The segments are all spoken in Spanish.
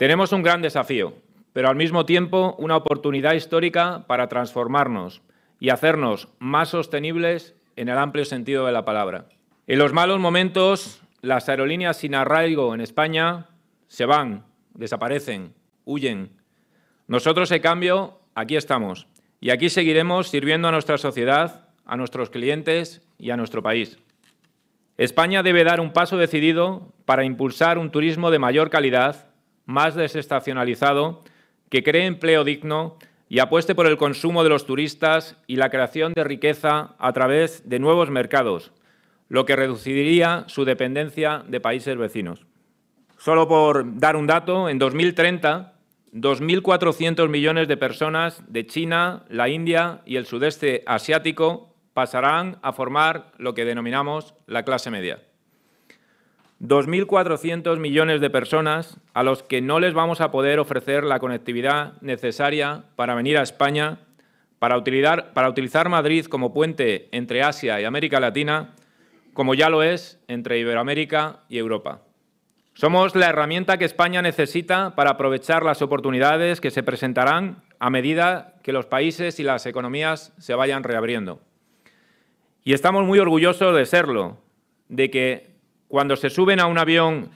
Tenemos un gran desafío, pero al mismo tiempo una oportunidad histórica para transformarnos y hacernos más sostenibles en el amplio sentido de la palabra. En los malos momentos, las aerolíneas sin arraigo en España se van, desaparecen, huyen. Nosotros, en cambio, aquí estamos y aquí seguiremos sirviendo a nuestra sociedad, a nuestros clientes y a nuestro país. España debe dar un paso decidido para impulsar un turismo de mayor calidad más desestacionalizado, que cree empleo digno y apueste por el consumo de los turistas y la creación de riqueza a través de nuevos mercados, lo que reduciría su dependencia de países vecinos. Solo por dar un dato, en 2030, 2.400 millones de personas de China, la India y el sudeste asiático pasarán a formar lo que denominamos la clase media. 2.400 millones de personas a los que no les vamos a poder ofrecer la conectividad necesaria para venir a España, para utilizar, para utilizar Madrid como puente entre Asia y América Latina, como ya lo es entre Iberoamérica y Europa. Somos la herramienta que España necesita para aprovechar las oportunidades que se presentarán a medida que los países y las economías se vayan reabriendo. Y estamos muy orgullosos de serlo, de que cuando se suben a un avión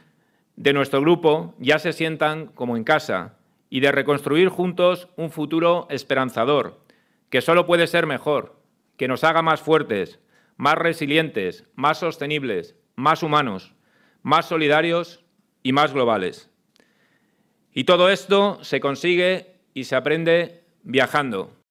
de nuestro grupo, ya se sientan como en casa y de reconstruir juntos un futuro esperanzador, que solo puede ser mejor, que nos haga más fuertes, más resilientes, más sostenibles, más humanos, más solidarios y más globales. Y todo esto se consigue y se aprende viajando,